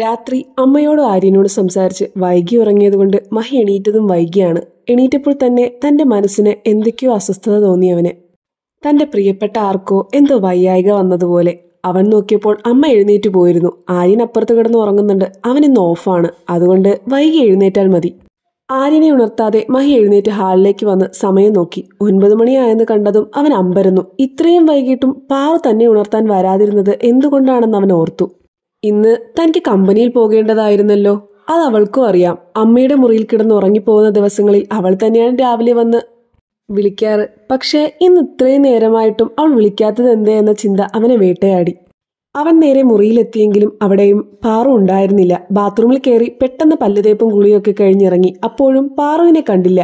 രാത്രി അമ്മയോടും ആര്യനോട് സംസാരിച്ച് വൈകി ഉറങ്ങിയതുകൊണ്ട് മഹി എണീറ്റതും വൈകിയാണ് എണീറ്റപ്പോൾ തന്നെ തന്റെ മനസ്സിന് എന്തൊക്കെയോ അസ്വസ്ഥത തോന്നിയവന് തന്റെ പ്രിയപ്പെട്ട ആർക്കോ എന്തോ വയ്യായിക വന്നതുപോലെ അവൻ നോക്കിയപ്പോൾ അമ്മ എഴുന്നേറ്റ് പോയിരുന്നു ആര്യൻ അപ്പുറത്ത് കിടന്ന് ഉറങ്ങുന്നുണ്ട് അവനിന്ന് ഓഫാണ് അതുകൊണ്ട് വൈകി എഴുന്നേറ്റാൽ മതി ആര്യനെ ഉണർത്താതെ മഹി എഴുന്നേറ്റ് ഹാളിലേക്ക് വന്ന് സമയം നോക്കി ഒൻപത് മണിയായെന്ന് കണ്ടതും അവൻ അമ്പരന്നു ഇത്രയും വൈകിട്ടും പാറ തന്നെ ഉണർത്താൻ വരാതിരുന്നത് എന്തുകൊണ്ടാണെന്ന് അവൻ ഓർത്തു ഇന്ന് തനിക്ക് കമ്പനിയിൽ പോകേണ്ടതായിരുന്നല്ലോ അത് അവൾക്കും അറിയാം അമ്മയുടെ മുറിയിൽ കിടന്ന് ഉറങ്ങിപ്പോകുന്ന ദിവസങ്ങളിൽ അവൾ തന്നെയാണ് രാവിലെ വന്ന് വിളിക്കാറ് പക്ഷേ ഇന്ന് ഇത്രയും നേരമായിട്ടും അവൾ വിളിക്കാത്തത് എന്തേ എന്ന ചിന്ത അവനെ വേട്ടയാടി അവൻ നേരെ മുറിയിലെത്തിയെങ്കിലും അവിടെയും പാറു ഉണ്ടായിരുന്നില്ല ബാത്റൂമിൽ കയറി പെട്ടെന്ന് പല്ലുതേപ്പും കുളിയൊക്കെ കഴിഞ്ഞിറങ്ങി അപ്പോഴും പാറുവിനെ കണ്ടില്ല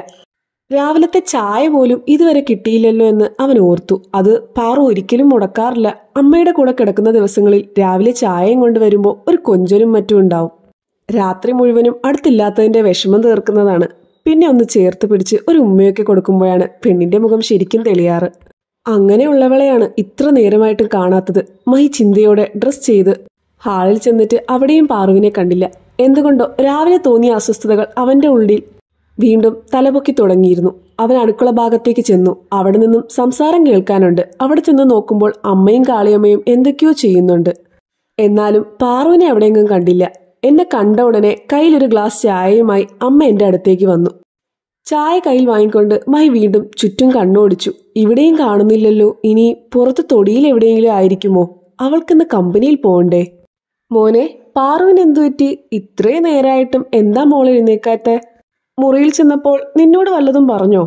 രാവിലത്തെ ചായ പോലും ഇതുവരെ കിട്ടിയില്ലല്ലോ എന്ന് അവൻ ഓർത്തു അത് പാറു ഒരിക്കലും മുടക്കാറില്ല അമ്മയുടെ കൂടെ കിടക്കുന്ന ദിവസങ്ങളിൽ രാവിലെ ചായയും വരുമ്പോൾ ഒരു കൊഞ്ചനും മറ്റും ഉണ്ടാവും രാത്രി മുഴുവനും അടുത്തില്ലാത്തതിന്റെ വിഷമം തീർക്കുന്നതാണ് പിന്നെ ഒന്ന് ചേർത്ത് പിടിച്ച് ഒരു ഉമ്മയൊക്കെ കൊടുക്കുമ്പോഴാണ് പെണ്ണിന്റെ മുഖം ശരിക്കും തെളിയാറ് അങ്ങനെയുള്ളവളെയാണ് ഇത്ര നേരമായിട്ടും കാണാത്തത് മൈ ചിന്തയോടെ ഡ്രസ് ചെയ്ത് ഹാളിൽ ചെന്നിട്ട് അവിടെയും പാറുവിനെ കണ്ടില്ല എന്തുകൊണ്ടോ രാവിലെ തോന്നിയ അസ്വസ്ഥതകൾ അവന്റെ ഉള്ളിൽ വീണ്ടും തലപൊക്കി തുടങ്ങിയിരുന്നു അവൻ അടുക്കള ഭാഗത്തേക്ക് ചെന്നു അവിടെ നിന്നും സംസാരം കേൾക്കാനുണ്ട് അവിടെ ചെന്ന് നോക്കുമ്പോൾ അമ്മയും കാളിയമ്മയും എന്തൊക്കെയോ ചെയ്യുന്നുണ്ട് എന്നാലും പാറുവിനെ എവിടെയെങ്കിലും കണ്ടില്ല എന്നെ കണ്ട ഉടനെ കയ്യിലൊരു ഗ്ലാസ് ചായയുമായി അമ്മ എന്റെ അടുത്തേക്ക് വന്നു ചായ കയ്യിൽ വാങ്ങിക്കൊണ്ട് മൈ വീണ്ടും ചുറ്റും കണ്ണോടിച്ചു ഇവിടെയും കാണുന്നില്ലല്ലോ ഇനി പുറത്ത് തൊടിയിൽ എവിടെയെങ്കിലും ആയിരിക്കുമോ അവൾക്കിന്ന് കമ്പനിയിൽ പോകണ്ടേ മോനെ പാറുവിന് പറ്റി ഇത്രയും നേരായിട്ടും എന്താ മോൾ എഴുന്നേക്കാത്തേ മുറിയിൽ ചെന്നപ്പോൾ നിന്നോട് വല്ലതും പറഞ്ഞോ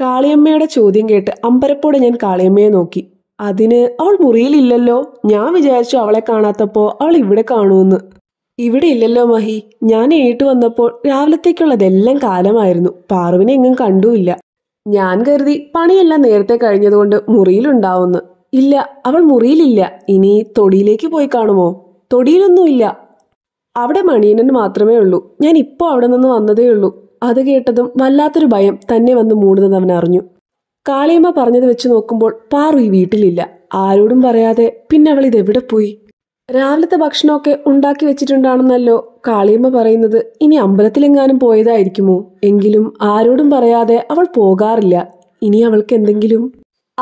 കാളിയമ്മയുടെ ചോദ്യം കേട്ട് അമ്പരപ്പോടെ ഞാൻ കാളിയമ്മയെ നോക്കി അതിന് അവൾ മുറിയിലില്ലല്ലോ ഞാൻ വിചാരിച്ചു അവളെ കാണാത്തപ്പോൾ അവൾ ഇവിടെ കാണുമെന്ന് ഇവിടെ ഇല്ലല്ലോ മഹി ഞാൻ ഏട്ടു വന്നപ്പോൾ രാവിലത്തേക്കുള്ളതെല്ലാം കാലമായിരുന്നു പാറുവിനെ എങ്ങും കണ്ടുമില്ല ഞാൻ കരുതി പണിയെല്ലാം നേരത്തെ കഴിഞ്ഞതുകൊണ്ട് മുറിയിലുണ്ടാവുമെന്ന് ഇല്ല അവൾ മുറിയിലില്ല ഇനി തൊടിയിലേക്ക് പോയി കാണുമോ തൊടിയിലൊന്നുമില്ല അവിടെ മണിയനൻ മാത്രമേ ഉള്ളൂ ഞാൻ ഇപ്പോൾ അവിടെ നിന്ന് വന്നതേ ഉള്ളൂ അത് കേട്ടതും വല്ലാത്തൊരു ഭയം തന്നെ വന്ന് മൂടുന്നത് അവൻ അറിഞ്ഞു കാളിയമ്മ പറഞ്ഞത് വെച്ച് നോക്കുമ്പോൾ പാറു ഈ വീട്ടിലില്ല ആരോടും പറയാതെ പിന്നെ അവൾ ഇതെവിടെ പോയി രാവിലത്തെ ഭക്ഷണമൊക്കെ ഉണ്ടാക്കി വെച്ചിട്ടുണ്ടാണെന്നല്ലോ കാളിയമ്മ പറയുന്നത് ഇനി അമ്പലത്തിലെങ്ങാനും പോയതായിരിക്കുമോ എങ്കിലും ആരോടും പറയാതെ അവൾ പോകാറില്ല ഇനി അവൾക്ക് എന്തെങ്കിലും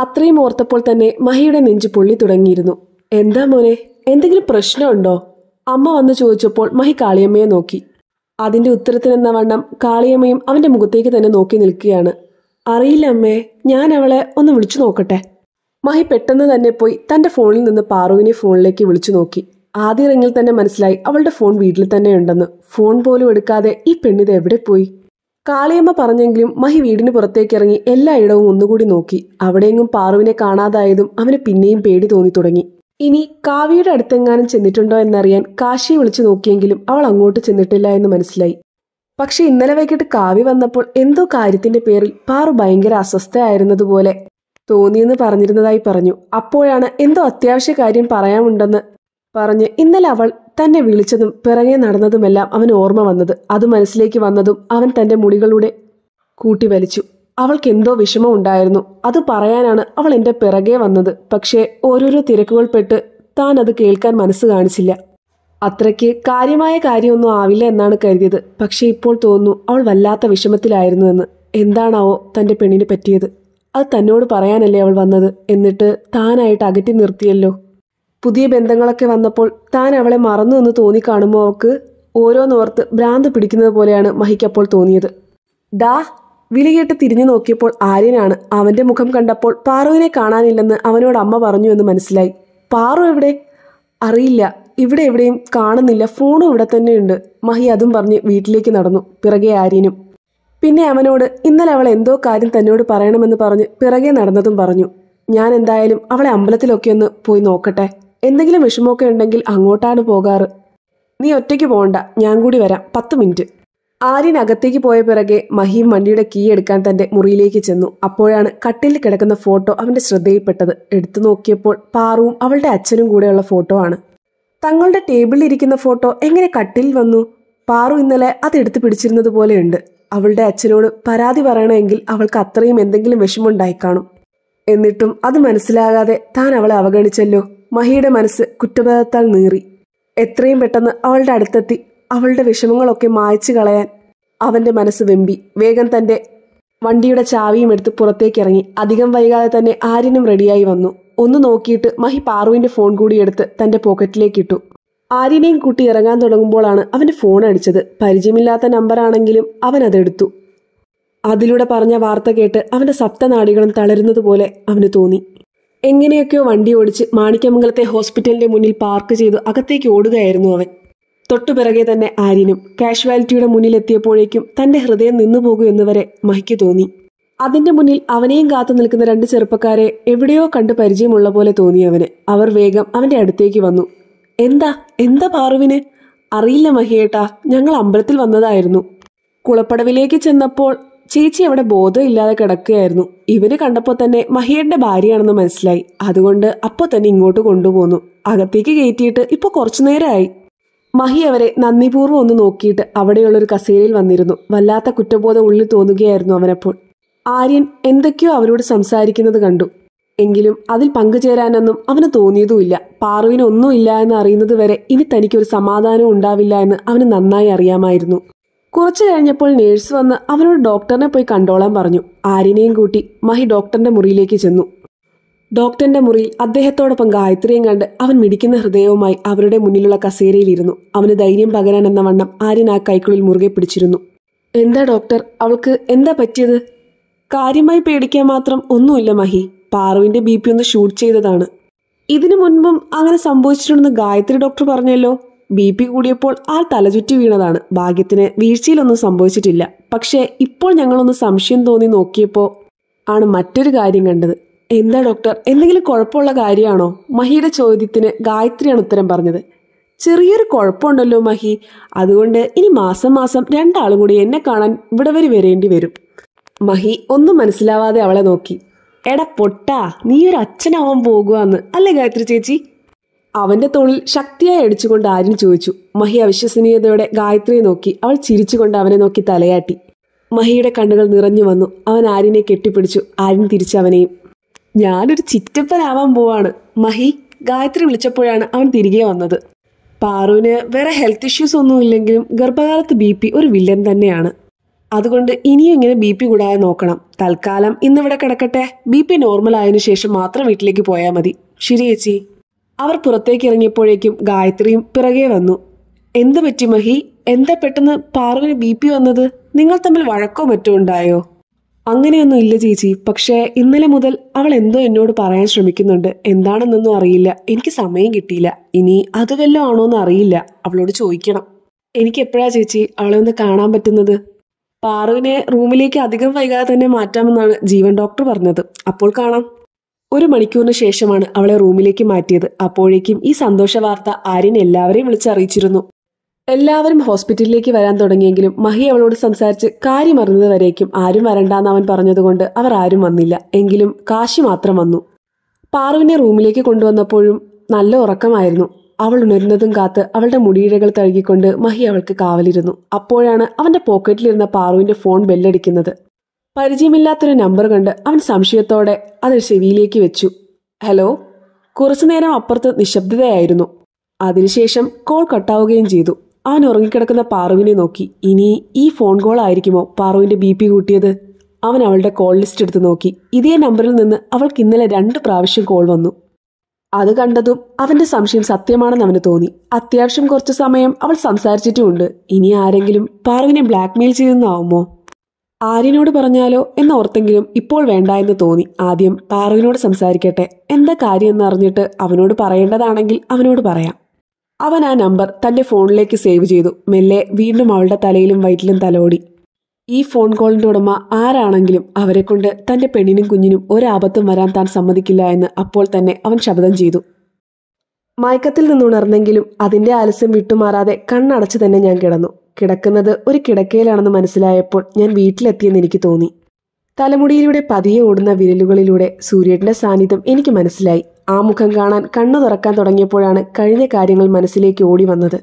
അത്രയും ഓർത്തപ്പോൾ തന്നെ മഹിയുടെ നെഞ്ച് പൊള്ളി തുടങ്ങിയിരുന്നു എന്താ മോനെ എന്തെങ്കിലും പ്രശ്നമുണ്ടോ അമ്മ വന്ന് ചോദിച്ചപ്പോൾ മഹി കാളിയമ്മയെ നോക്കി അതിൻ്റെ ഉത്തരത്തിനെന്ന വണ്ണം കാളിയമ്മയും അവൻ്റെ മുഖത്തേക്ക് തന്നെ നോക്കി നിൽക്കുകയാണ് അറിയില്ല അമ്മേ ഞാൻ അവളെ ഒന്ന് വിളിച്ചു നോക്കട്ടെ മഹി പെട്ടെന്ന് തന്നെ പോയി തൻ്റെ ഫോണിൽ നിന്ന് പാറുവിനെ ഫോണിലേക്ക് വിളിച്ചു നോക്കി ആദ്യ റിങ്ങിൽ തന്നെ മനസ്സിലായി അവളുടെ ഫോൺ വീട്ടിൽ തന്നെ ഉണ്ടെന്ന് ഫോൺ പോലും എടുക്കാതെ ഈ പെണ്ണിത് എവിടെ പോയി കാളിയമ്മ പറഞ്ഞെങ്കിലും മഹി വീടിന് പുറത്തേക്ക് ഇറങ്ങി എല്ലായിടവും ഒന്നുകൂടി നോക്കി അവിടെയെങ്ങും പാറുവിനെ കാണാതായതും അവന് പിന്നെയും പേടി തോന്നി തുടങ്ങി ഇനി കാവ്യയുടെ അടുത്തെങ്ങാനും ചെന്നിട്ടുണ്ടോ എന്നറിയാൻ കാശി വിളിച്ചു നോക്കിയെങ്കിലും അവൾ അങ്ങോട്ട് ചെന്നിട്ടില്ല എന്ന് മനസ്സിലായി പക്ഷെ ഇന്നലെ വൈകിട്ട് കാവ്യ വന്നപ്പോൾ എന്തോ കാര്യത്തിന്റെ പേരിൽ പാറു ഭയങ്കര അസ്വസ്ഥയായിരുന്നതുപോലെ തോന്നിയെന്ന് പറഞ്ഞിരുന്നതായി പറഞ്ഞു അപ്പോഴാണ് എന്തോ അത്യാവശ്യ കാര്യം പറയാമുണ്ടെന്ന് പറഞ്ഞ് ഇന്നലെ അവൾ തന്നെ വിളിച്ചതും പിറകെ നടന്നതുമെല്ലാം അവൻ ഓർമ്മ വന്നത് അത് മനസ്സിലേക്ക് വന്നതും അവൻ തന്റെ മുടികളുടെ കൂട്ടി വലിച്ചു അവൾക്ക് എന്തോ വിഷമം ഉണ്ടായിരുന്നു അത് പറയാനാണ് അവൾ എന്റെ പിറകെ വന്നത് പക്ഷേ ഓരോരോ തിരക്കുകൾ പെട്ട് താൻ അത് കേൾക്കാൻ മനസ്സ് കാണിച്ചില്ല അത്രയ്ക്ക് കാര്യമായ കാര്യമൊന്നും ആവില്ല എന്നാണ് കരുതിയത് പക്ഷേ ഇപ്പോൾ തോന്നുന്നു അവൾ വല്ലാത്ത വിഷമത്തിലായിരുന്നു എന്ന് എന്താണാവോ തന്റെ പെണ്ണിന് പറ്റിയത് അത് തന്നോട് പറയാനല്ലേ അവൾ വന്നത് എന്നിട്ട് താനായിട്ട് അകറ്റി നിർത്തിയല്ലോ പുതിയ ബന്ധങ്ങളൊക്കെ വന്നപ്പോൾ താൻ അവളെ മറന്നു എന്ന് കാണുമ്പോൾ അവൾക്ക് ഓരോന്നോർത്ത് ഭ്രാന്ത് പിടിക്കുന്നത് പോലെയാണ് മഹിക്കപ്പോൾ തോന്നിയത് ഡാ വിളികേട്ട് തിരിഞ്ഞു നോക്കിയപ്പോൾ ആര്യനാണ് അവന്റെ മുഖം കണ്ടപ്പോൾ പാറുവിനെ കാണാനില്ലെന്ന് അവനോട് അമ്മ പറഞ്ഞു എന്ന് മനസ്സിലായി പാറു എവിടെ അറിയില്ല ഇവിടെ എവിടെയും കാണുന്നില്ല ഫോണും ഇവിടെ തന്നെയുണ്ട് മഹി അതും പറഞ്ഞ് വീട്ടിലേക്ക് നടന്നു പിറകെ ആര്യനും പിന്നെ അവനോട് ഇന്നലെ അവൾ എന്തോ കാര്യം തന്നോട് പറയണമെന്ന് പറഞ്ഞ് പിറകെ നടന്നതും പറഞ്ഞു ഞാൻ എന്തായാലും അവളെ അമ്പലത്തിലൊക്കെ ഒന്ന് പോയി നോക്കട്ടെ എന്തെങ്കിലും വിഷമമൊക്കെ ഉണ്ടെങ്കിൽ അങ്ങോട്ടാണ് പോകാറ് നീ ഒറ്റയ്ക്ക് പോകണ്ട ഞാൻ കൂടി വരാം പത്ത് മിനിറ്റ് ആര്യൻ അകത്തേക്ക് പോയ പിറകെ മഹീം വണ്ടിയുടെ കീ എടുക്കാൻ തന്റെ മുറിയിലേക്ക് ചെന്നു അപ്പോഴാണ് കട്ടിൽ കിടക്കുന്ന ഫോട്ടോ അവന്റെ ശ്രദ്ധയിൽപ്പെട്ടത് എടുത്തു നോക്കിയപ്പോൾ പാറുവും അവളുടെ അച്ഛനും കൂടെയുള്ള ഫോട്ടോ ആണ് തങ്ങളുടെ ടേബിളിൽ ഇരിക്കുന്ന ഫോട്ടോ എങ്ങനെ കട്ടിൽ വന്നു പാറു ഇന്നലെ അത് എടുത്തു പിടിച്ചിരുന്നത് പോലെയുണ്ട് അവളുടെ അച്ഛനോട് പരാതി പറയണമെങ്കിൽ അവൾക്ക് അത്രയും എന്തെങ്കിലും വിഷമുണ്ടായി കാണും എന്നിട്ടും അത് മനസ്സിലാകാതെ താൻ അവളെ അവഗണിച്ചല്ലോ മഹിയുടെ മനസ്സ് കുറ്റബോധത്താൽ നീറി എത്രയും പെട്ടെന്ന് അവളുടെ അടുത്തെത്തി അവളുടെ വിഷമങ്ങളൊക്കെ മായച്ചു കളയാൻ അവൻ്റെ മനസ്സ് വെമ്പി വേഗം തൻ്റെ വണ്ടിയുടെ ചാവിയും എടുത്ത് പുറത്തേക്ക് ഇറങ്ങി അധികം വൈകാതെ തന്നെ ആര്യനും റെഡിയായി വന്നു ഒന്ന് നോക്കിയിട്ട് മഹി പാറുവിൻ്റെ ഫോൺ കൂടി എടുത്ത് തൻ്റെ പോക്കറ്റിലേക്ക് ഇട്ടു ആര്യനെയും കൂട്ടി ഇറങ്ങാൻ തുടങ്ങുമ്പോഴാണ് അവൻ്റെ ഫോൺ അടിച്ചത് പരിചയമില്ലാത്ത നമ്പറാണെങ്കിലും അവൻ അതെടുത്തു അതിലൂടെ പറഞ്ഞ വാർത്ത കേട്ട് അവൻ്റെ സപ്തനാടികളും തളരുന്നതുപോലെ അവന് തോന്നി എങ്ങനെയൊക്കെയോ വണ്ടി ഓടിച്ച് മാണിക്യമംഗലത്തെ ഹോസ്പിറ്റലിന്റെ മുന്നിൽ പാർക്ക് ചെയ്തു അകത്തേക്ക് ഓടുകയായിരുന്നു അവൻ തൊട്ടുപിറകെ തന്നെ ആര്യനും കാഷ്വാലിറ്റിയുടെ മുന്നിലെത്തിയപ്പോഴേക്കും തന്റെ ഹൃദയം നിന്നുപോകൂ എന്നുവരെ മഹിക്ക് തോന്നി അതിന്റെ മുന്നിൽ അവനെയും കാത്തു നിൽക്കുന്ന രണ്ട് ചെറുപ്പക്കാരെ എവിടെയോ കണ്ട് പരിചയമുള്ള പോലെ തോന്നി അവന് അവർ വേഗം അവന്റെ അടുത്തേക്ക് വന്നു എന്താ എന്താ പാറുവിന് അറിയില്ല മഹിയേട്ടാ ഞങ്ങൾ അമ്പലത്തിൽ വന്നതായിരുന്നു കുളപ്പടവിലേക്ക് ചെന്നപ്പോൾ ചേച്ചി അവിടെ ബോധമില്ലാതെ കിടക്കുകയായിരുന്നു ഇവന് കണ്ടപ്പോൾ തന്നെ മഹിയേട്ടന്റെ ഭാര്യയാണെന്ന് മനസ്സിലായി അതുകൊണ്ട് അപ്പോൾ തന്നെ ഇങ്ങോട്ട് കൊണ്ടുപോന്നു അകത്തേക്ക് കയറ്റിയിട്ട് ഇപ്പോൾ കുറച്ചു നേരമായി മഹി അവരെ നന്ദിപൂർവ്വം ഒന്ന് നോക്കിയിട്ട് അവിടെയുള്ളൊരു കസേരയിൽ വന്നിരുന്നു വല്ലാത്ത കുറ്റബോധം ഉള്ളിൽ തോന്നുകയായിരുന്നു അവനപ്പോൾ ആര്യൻ എന്തൊക്കെയോ അവരോട് സംസാരിക്കുന്നത് കണ്ടു എങ്കിലും അതിൽ പങ്കുചേരാനൊന്നും അവന് തോന്നിയതുമില്ല പാറുവിന് ഇല്ല എന്ന് അറിയുന്നത് വരെ ഇനി തനിക്കൊരു സമാധാനം ഉണ്ടാവില്ല എന്ന് അവന് നന്നായി അറിയാമായിരുന്നു കുറച്ചു കഴിഞ്ഞപ്പോൾ നേഴ്സ് വന്ന് അവനോട് ഡോക്ടറിനെ പോയി കണ്ടോളാൻ പറഞ്ഞു ആര്യനെയും കൂട്ടി മഹി ഡോക്ടറിന്റെ മുറിയിലേക്ക് ചെന്നു ഡോക്ടറിന്റെ മുറിയിൽ അദ്ദേഹത്തോടൊപ്പം ഗായത്രിയും കണ്ട് അവൻ മിടിക്കുന്ന ഹൃദയവുമായി അവരുടെ മുന്നിലുള്ള കസേരയിലിരുന്നു അവന് ധൈര്യം എന്ന വണ്ണം ആര്യൻ ആ കൈക്കുള്ളിൽ മുറുകെ പിടിച്ചിരുന്നു എന്താ ഡോക്ടർ അവൾക്ക് എന്താ പറ്റിയത് കാര്യമായി പേടിക്കാൻ മാത്രം ഒന്നുമില്ല മഹി പാറുവിന്റെ ബി പി ഒന്ന് ഷൂട്ട് ചെയ്തതാണ് ഇതിനു മുൻപും അങ്ങനെ സംഭവിച്ചിട്ടുണ്ടെന്ന് ഗായത്രി ഡോക്ടർ പറഞ്ഞല്ലോ ബി പി കൂടിയപ്പോൾ ആ തലചുറ്റി വീണതാണ് ഭാഗ്യത്തിന് വീഴ്ചയിലൊന്നും സംഭവിച്ചിട്ടില്ല പക്ഷേ ഇപ്പോൾ ഞങ്ങളൊന്ന് സംശയം തോന്നി നോക്കിയപ്പോൾ ആണ് മറ്റൊരു കാര്യം കണ്ടത് എന്താ ഡോക്ടർ എന്തെങ്കിലും കുഴപ്പമുള്ള കാര്യമാണോ മഹിയുടെ ചോദ്യത്തിന് ഗായത്രിയാണ് ഉത്തരം പറഞ്ഞത് ചെറിയൊരു കുഴപ്പമുണ്ടല്ലോ മഹി അതുകൊണ്ട് ഇനി മാസം മാസം രണ്ടാളും കൂടി എന്നെ കാണാൻ ഇവിടെ വരെ വരേണ്ടി വരും മഹി ഒന്നും മനസ്സിലാവാതെ അവളെ നോക്കി എട പൊട്ടാ നീ ഒരു അച്ഛനാവാൻ പോകുകയെന്ന് അല്ലേ ഗായത്രി ചേച്ചി അവന്റെ തോളിൽ ശക്തിയായി അടിച്ചുകൊണ്ട് ആര്യൻ ചോദിച്ചു മഹി അവിശ്വസനീയതയോടെ ഗായത്രിയെ നോക്കി അവൾ ചിരിച്ചുകൊണ്ട് അവനെ നോക്കി തലയാട്ടി മഹിയുടെ കണ്ണുകൾ നിറഞ്ഞു വന്നു അവൻ ആര്യനെ കെട്ടിപ്പിടിച്ചു ആര്യൻ തിരിച്ചവനെയും ഞാനൊരു ചിറ്റപ്പനാവാൻ പോവാണ് മഹി ഗായത്രി വിളിച്ചപ്പോഴാണ് അവൻ തിരികെ വന്നത് പാറുവിന് വേറെ ഹെൽത്ത് ഇഷ്യൂസ് ഒന്നും ഇല്ലെങ്കിലും ഗർഭകാലത്ത് ബി പി ഒരു വില്ലൻ തന്നെയാണ് അതുകൊണ്ട് ഇനിയും ഇങ്ങനെ ബി പി കൂടാതെ നോക്കണം തൽക്കാലം ഇന്നിവിടെ കിടക്കട്ടെ ബി പി നോർമൽ ആയതിനു ശേഷം മാത്രം വീട്ടിലേക്ക് പോയാൽ മതി ശരി ചേച്ചി അവർ പുറത്തേക്ക് ഇറങ്ങിയപ്പോഴേക്കും ഗായത്രിയും പിറകെ വന്നു എന്ത് പറ്റി മഹി എന്താ പെട്ടെന്ന് പാറുവിന് ബി പി വന്നത് നിങ്ങൾ തമ്മിൽ വഴക്കോ മറ്റോ ഉണ്ടായോ അങ്ങനെയൊന്നും ഇല്ല ചേച്ചി പക്ഷേ ഇന്നലെ മുതൽ അവൾ എന്തോ എന്നോട് പറയാൻ ശ്രമിക്കുന്നുണ്ട് എന്താണെന്നൊന്നും അറിയില്ല എനിക്ക് സമയം കിട്ടിയില്ല ഇനി അത് വല്ലതും അറിയില്ല അവളോട് ചോദിക്കണം എനിക്ക് എപ്പോഴാ ചേച്ചി അവളെ ഒന്ന് കാണാൻ പറ്റുന്നത് പാറുവിനെ റൂമിലേക്ക് അധികം വൈകാതെ തന്നെ മാറ്റാമെന്നാണ് ജീവൻ ഡോക്ടർ പറഞ്ഞത് അപ്പോൾ കാണാം ഒരു മണിക്കൂറിന് ശേഷമാണ് അവളെ റൂമിലേക്ക് മാറ്റിയത് അപ്പോഴേക്കും ഈ സന്തോഷ വാർത്ത ആര്യൻ എല്ലാവരെയും വിളിച്ചറിയിച്ചിരുന്നു എല്ലാവരും ഹോസ്പിറ്റലിലേക്ക് വരാൻ തുടങ്ങിയെങ്കിലും മഹി അവളോട് സംസാരിച്ച് കാര്യം ആരും വരണ്ടാന്ന് അവൻ പറഞ്ഞതുകൊണ്ട് അവർ ആരും വന്നില്ല എങ്കിലും കാശി മാത്രം വന്നു പാറുവിനെ റൂമിലേക്ക് കൊണ്ടുവന്നപ്പോഴും നല്ല ഉറക്കമായിരുന്നു അവൾ ഉണരുന്നതും കാത്ത് അവളുടെ മുടിയിഴകൾ തഴുകിക്കൊണ്ട് മഹി അവൾക്ക് കാവലിരുന്നു അപ്പോഴാണ് അവന്റെ പോക്കറ്റിലിരുന്ന പാറുവിന്റെ ഫോൺ ബെല്ലടിക്കുന്നത് പരിചയമില്ലാത്തൊരു നമ്പർ കണ്ട് അവൻ സംശയത്തോടെ അത് ചെവിയിലേക്ക് വെച്ചു ഹലോ കുറച്ചുനേരം അപ്പുറത്ത് നിശബ്ദതയായിരുന്നു അതിനുശേഷം കോൾ കട്ടാവുകയും ചെയ്തു അവൻ ഉറങ്ങിക്കിടക്കുന്ന പാറുവിനെ നോക്കി ഇനി ഈ ഫോൺ കോൾ ആയിരിക്കുമോ പാറുവിൻ്റെ ബി പി കൂട്ടിയത് അവൻ അവളുടെ കോൾ ലിസ്റ്റ് എടുത്ത് നോക്കി ഇതേ നമ്പറിൽ നിന്ന് അവൾക്ക് ഇന്നലെ രണ്ട് പ്രാവശ്യം കോൾ വന്നു അത് കണ്ടതും അവന്റെ സംശയം സത്യമാണെന്ന് അവന് തോന്നി അത്യാവശ്യം കുറച്ച് സമയം അവൾ സംസാരിച്ചിട്ടുമുണ്ട് ഇനി ആരെങ്കിലും പാറുവിനെ ബ്ലാക്ക്മെയിൽ ചെയ്തെന്നാവുമോ ആര്യനോട് പറഞ്ഞാലോ എന്ന് ഓർത്തെങ്കിലും ഇപ്പോൾ വേണ്ട എന്ന് തോന്നി ആദ്യം പാറുവിനോട് സംസാരിക്കട്ടെ എന്താ കാര്യം അറിഞ്ഞിട്ട് അവനോട് പറയേണ്ടതാണെങ്കിൽ അവനോട് പറയാം അവൻ ആ നമ്പർ തന്റെ ഫോണിലേക്ക് സേവ് ചെയ്തു മെല്ലെ വീണ്ടും അവളുടെ തലയിലും വയറ്റിലും തലോടി ഈ ഫോൺ കോളിന്റെ ഉടമ ആരാണെങ്കിലും അവരെക്കൊണ്ട് തന്റെ പെണ്ണിനും കുഞ്ഞിനും ഒരാപത്തും വരാൻ താൻ സമ്മതിക്കില്ല എന്ന് അപ്പോൾ തന്നെ അവൻ ശബ്ദം ചെയ്തു മയക്കത്തിൽ നിന്നുണർന്നെങ്കിലും അതിന്റെ ആലസ്യം വിട്ടുമാറാതെ കണ്ണടച്ചു തന്നെ ഞാൻ കിടന്നു കിടക്കുന്നത് ഒരു കിടക്കയിലാണെന്ന് മനസ്സിലായപ്പോൾ ഞാൻ വീട്ടിലെത്തിയെന്ന് എനിക്ക് തോന്നി തലമുടിയിലൂടെ പതിയെ ഓടുന്ന വിരലുകളിലൂടെ സൂര്യന്റെ സാന്നിധ്യം എനിക്ക് മനസ്സിലായി ആ മുഖം കാണാൻ കണ്ണു തുറക്കാൻ തുടങ്ങിയപ്പോഴാണ് കഴിഞ്ഞ കാര്യങ്ങൾ മനസ്സിലേക്ക് ഓടി വന്നത്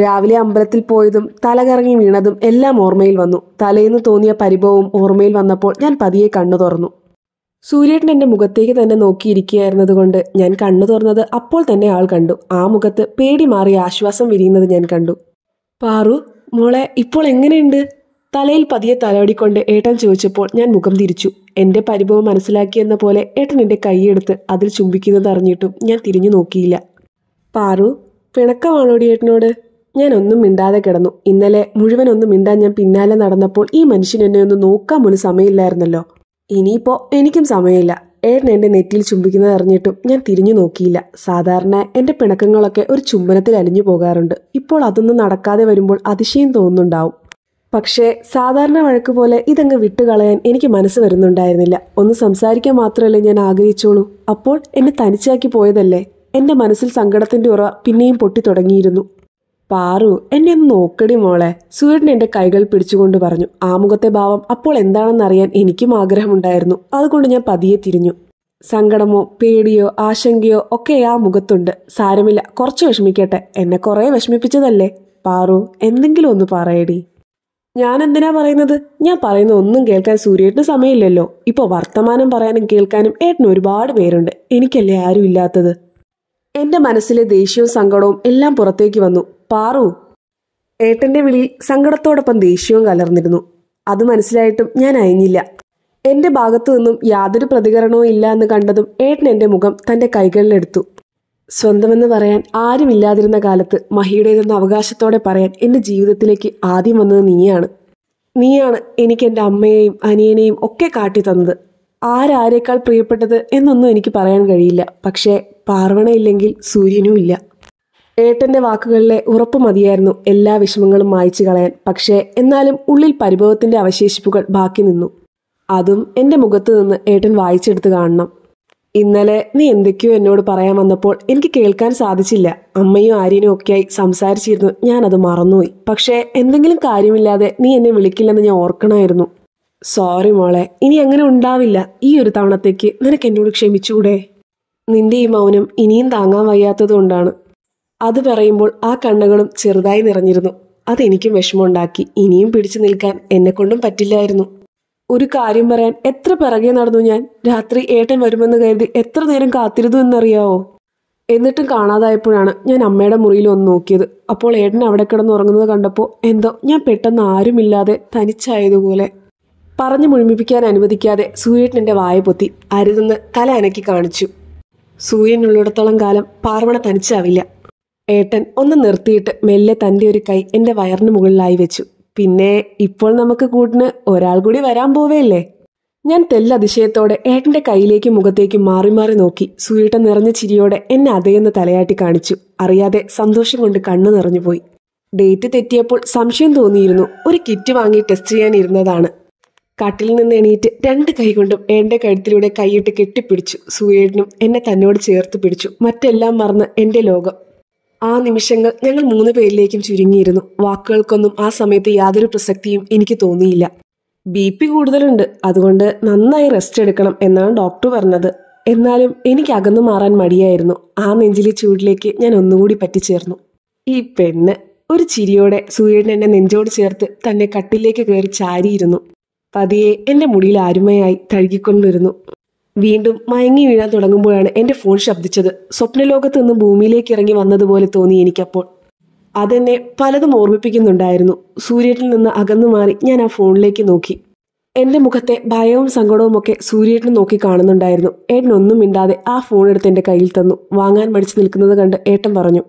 രാവിലെ അമ്പലത്തിൽ പോയതും തലകറങ്ങി വീണതും എല്ലാം ഓർമ്മയിൽ വന്നു തലേന്ന് തോന്നിയ പരിഭവവും ഓർമ്മയിൽ വന്നപ്പോൾ ഞാൻ പതിയെ കണ്ണു തുറന്നു സൂര്യേട്ടൻ എന്റെ മുഖത്തേക്ക് തന്നെ നോക്കിയിരിക്കുകയായിരുന്നതുകൊണ്ട് ഞാൻ കണ്ണു തുറന്നത് അപ്പോൾ തന്നെ ആൾ കണ്ടു ആ മുഖത്ത് പേടി മാറി ആശ്വാസം വിരിയുന്നത് ഞാൻ കണ്ടു പാറു മോളെ ഇപ്പോൾ എങ്ങനെയുണ്ട് തലയിൽ പതിയെ തലോടിക്കൊണ്ട് ഏട്ടൻ ചോദിച്ചപ്പോൾ ഞാൻ മുഖം തിരിച്ചു എന്റെ പരിഭവം മനസ്സിലാക്കിയെന്ന പോലെ ഏട്ടൻ എന്റെ കൈയെടുത്ത് അതിൽ ചുംബിക്കുന്നത് അറിഞ്ഞിട്ടും ഞാൻ തിരിഞ്ഞു നോക്കിയില്ല പാറു പിണക്കമാണോടി ഏട്ടനോട് ഞാൻ ഒന്നും മിണ്ടാതെ കിടന്നു ഇന്നലെ മുഴുവൻ ഒന്നും മിണ്ടാൻ ഞാൻ പിന്നാലെ നടന്നപ്പോൾ ഈ മനുഷ്യൻ എന്നെ ഒന്ന് നോക്കാൻ പോലും സമയമില്ലായിരുന്നല്ലോ ഇനിയിപ്പോ എനിക്കും സമയമില്ല ഏട്ടൻ എന്റെ നെറ്റിയിൽ ചുംബിക്കുന്നത് അറിഞ്ഞിട്ടും ഞാൻ തിരിഞ്ഞു നോക്കിയില്ല സാധാരണ എന്റെ പിണക്കങ്ങളൊക്കെ ഒരു ചുംബനത്തിൽ അലിഞ്ഞു പോകാറുണ്ട് ഇപ്പോൾ അതൊന്നും നടക്കാതെ വരുമ്പോൾ അതിശയം തോന്നുന്നുണ്ടാവും പക്ഷേ സാധാരണ വഴക്ക് പോലെ ഇതങ്ങ് വിട്ടുകളയാൻ എനിക്ക് മനസ്സ് വരുന്നുണ്ടായിരുന്നില്ല ഒന്ന് സംസാരിക്കാൻ മാത്രമല്ലേ ഞാൻ ആഗ്രഹിച്ചോളൂ അപ്പോൾ എന്നെ തനിച്ചാക്കി പോയതല്ലേ എന്റെ മനസ്സിൽ സങ്കടത്തിന്റെ ഉറ പിന്നെയും പൊട്ടി തുടങ്ങിയിരുന്നു പാറു എന്നെ ഒന്ന് നോക്കടി മോളെ സൂര്യൻ എൻ്റെ കൈകൾ പിടിച്ചുകൊണ്ട് പറഞ്ഞു ആമുഖത്തെ ഭാവം അപ്പോൾ എന്താണെന്നറിയാൻ എനിക്കും ആഗ്രഹമുണ്ടായിരുന്നു അതുകൊണ്ട് ഞാൻ പതിയെ തിരിഞ്ഞു സങ്കടമോ പേടിയോ ആശങ്കയോ ഒക്കെ ആ മുഖത്തുണ്ട് സാരമില്ല കുറച്ച് വിഷമിക്കട്ടെ എന്നെ കുറേ വിഷമിപ്പിച്ചതല്ലേ പാറു എന്തെങ്കിലും ഒന്ന് പറയടി ഞാൻ എന്തിനാ പറയുന്നത് ഞാൻ പറയുന്ന ഒന്നും കേൾക്കാൻ സൂര്യേട്ടന് സമയമില്ലല്ലോ ഇപ്പോൾ വർത്തമാനം പറയാനും കേൾക്കാനും ഏട്ടന് ഒരുപാട് പേരുണ്ട് എനിക്കല്ലേ ആരും ഇല്ലാത്തത് എന്റെ മനസ്സിലെ ദേഷ്യവും സങ്കടവും എല്ലാം പുറത്തേക്ക് വന്നു പാറു ഏട്ടന്റെ വിളി സങ്കടത്തോടൊപ്പം ദേഷ്യവും കലർന്നിരുന്നു അത് മനസ്സിലായിട്ടും ഞാൻ അയഞ്ഞില്ല എന്റെ ഭാഗത്തു നിന്നും യാതൊരു പ്രതികരണവും ഇല്ല എന്ന് കണ്ടതും ഏട്ടൻ എന്റെ മുഖം തന്റെ കൈകളിലെടുത്തു സ്വന്തമെന്ന് പറയാൻ ആരുമില്ലാതിരുന്ന കാലത്ത് മഹിയുടേതെന്ന അവകാശത്തോടെ പറയാൻ എൻ്റെ ജീവിതത്തിലേക്ക് ആദ്യം വന്നത് നീയാണ് നീയാണ് എനിക്ക് എൻ്റെ അമ്മയെയും അനിയനെയും ഒക്കെ കാട്ടി തന്നത് ആരാരേക്കാൾ പ്രിയപ്പെട്ടത് എന്നൊന്നും എനിക്ക് പറയാൻ കഴിയില്ല പക്ഷേ പാർവണയില്ലെങ്കിൽ സൂര്യനും ഇല്ല ഏട്ടൻ്റെ വാക്കുകളിലെ ഉറപ്പ് മതിയായിരുന്നു എല്ലാ വിഷമങ്ങളും മായച്ചു കളയാൻ പക്ഷേ എന്നാലും ഉള്ളിൽ പരിഭവത്തിൻ്റെ അവശേഷിപ്പുകൾ ബാക്കി നിന്നു അതും എൻ്റെ മുഖത്ത് നിന്ന് ഏട്ടൻ വായിച്ചെടുത്ത് കാണണം ഇന്നലെ നീ എന്തൊക്കെയോ എന്നോട് പറയാൻ വന്നപ്പോൾ എനിക്ക് കേൾക്കാൻ സാധിച്ചില്ല അമ്മയും ആര്യനും ഒക്കെയായി സംസാരിച്ചിരുന്നു ഞാനത് മറന്നുപോയി പക്ഷേ എന്തെങ്കിലും കാര്യമില്ലാതെ നീ എന്നെ വിളിക്കില്ലെന്ന് ഞാൻ ഓർക്കണമായിരുന്നു സോറി മോളെ ഇനി അങ്ങനെ ഉണ്ടാവില്ല ഈ ഒരു തവണത്തേക്ക് നിനക്ക് എന്നോട് ക്ഷമിച്ചുകൂടെ നിന്റെ ഈ മൗനം ഇനിയും താങ്ങാൻ വയ്യാത്തതുകൊണ്ടാണ് അത് പറയുമ്പോൾ ആ കണ്ണുകളും ചെറുതായി നിറഞ്ഞിരുന്നു അതെനിക്കും വിഷമമുണ്ടാക്കി ഇനിയും പിടിച്ചു നിൽക്കാൻ എന്നെക്കൊണ്ടും പറ്റില്ലായിരുന്നു ഒരു കാര്യം പറയാൻ എത്ര പിറകെ നടന്നു ഞാൻ രാത്രി ഏട്ടൻ വരുമെന്ന് കരുതി എത്ര നേരം കാത്തിരുന്നു എന്നറിയാവോ എന്നിട്ടും കാണാതായപ്പോഴാണ് ഞാൻ അമ്മയുടെ മുറിയിൽ ഒന്ന് നോക്കിയത് അപ്പോൾ ഏട്ടൻ അവിടെ കിടന്ന് ഉറങ്ങുന്നത് കണ്ടപ്പോൾ എന്തോ ഞാൻ പെട്ടെന്ന് ആരുമില്ലാതെ തനിച്ചായതുപോലെ പറഞ്ഞു മുഴുമിപ്പിക്കാൻ അനുവദിക്കാതെ സൂര്യൻ വായ പൊത്തി അരുതെന്ന് തല അനക്കി കാണിച്ചു സൂര്യനുള്ളിടത്തോളം കാലം പാർവണ തനിച്ചാവില്ല ഏട്ടൻ ഒന്ന് നിർത്തിയിട്ട് മെല്ലെ തൻ്റെ ഒരു കൈ എൻ്റെ വയറിന് മുകളിലായി വെച്ചു പിന്നെ ഇപ്പോൾ നമുക്ക് കൂട്ടിന് ഒരാൾ കൂടി വരാൻ പോവേയല്ലേ ഞാൻ തെല്ലതിശയത്തോടെ ഏട്ടന്റെ കയ്യിലേക്ക് മുഖത്തേക്കും മാറി മാറി നോക്കി സുയിട്ട നിറഞ്ഞ ചിരിയോടെ എന്നെ അതേന്ന് തലയാട്ടി കാണിച്ചു അറിയാതെ സന്തോഷം കൊണ്ട് കണ്ണു നിറഞ്ഞുപോയി ഡേറ്റ് തെറ്റിയപ്പോൾ സംശയം തോന്നിയിരുന്നു ഒരു കിറ്റ് വാങ്ങി ടെസ്റ്റ് ചെയ്യാനിരുന്നതാണ് കട്ടിൽ നിന്ന് എണീറ്റ് രണ്ട് കൈകൊണ്ടും എന്റെ കഴുത്തിലൂടെ കൈയിട്ട് കെട്ടിപ്പിടിച്ചു സൂര്യനും എന്നെ തന്നോട് ചേർത്ത് പിടിച്ചു മറ്റെല്ലാം മറന്ന് എൻ്റെ ലോകം ആ നിമിഷങ്ങൾ ഞങ്ങൾ മൂന്ന് പേരിലേക്കും ചുരുങ്ങിയിരുന്നു വാക്കുകൾക്കൊന്നും ആ സമയത്ത് യാതൊരു പ്രസക്തിയും എനിക്ക് തോന്നിയില്ല ബി പി കൂടുതലുണ്ട് അതുകൊണ്ട് നന്നായി റെസ്റ്റ് എടുക്കണം എന്നാണ് ഡോക്ടർ പറഞ്ഞത് എന്നാലും എനിക്ക് അകന്നു മാറാൻ മടിയായിരുന്നു ആ നെഞ്ചിലെ ചൂടിലേക്ക് ഞാൻ ഒന്നുകൂടി പറ്റിച്ചേർന്നു ഈ പെണ്ണ് ഒരു ചിരിയോടെ സൂര്യൻ എന്നെ നെഞ്ചോട് ചേർത്ത് തന്നെ കട്ടിലേക്ക് കയറി ചാരിയിരുന്നു പതിയെ എന്റെ മുടിയിൽ ആരുമയായി തഴുകിക്കൊണ്ടിരുന്നു വീണ്ടും മയങ്ങി വീഴാൻ തുടങ്ങുമ്പോഴാണ് എൻ്റെ ഫോൺ ശബ്ദിച്ചത് സ്വപ്നലോകത്ത് നിന്ന് ഭൂമിയിലേക്ക് ഇറങ്ങി വന്നതുപോലെ തോന്നി എനിക്കപ്പോൾ അതെന്നെ പലതും ഓർമ്മിപ്പിക്കുന്നുണ്ടായിരുന്നു സൂര്യനിൽ നിന്ന് അകന്നു മാറി ഞാൻ ആ ഫോണിലേക്ക് നോക്കി എൻ്റെ മുഖത്തെ ഭയവും സങ്കടവും ഒക്കെ സൂര്യേട്ടൻ നോക്കി കാണുന്നുണ്ടായിരുന്നു ഏട്ടനൊന്നും മിണ്ടാതെ ആ ഫോൺ എടുത്ത് എന്റെ കയ്യിൽ തന്നു വാങ്ങാൻ മടിച്ചു നിൽക്കുന്നത് കണ്ട് ഏട്ടൻ പറഞ്ഞു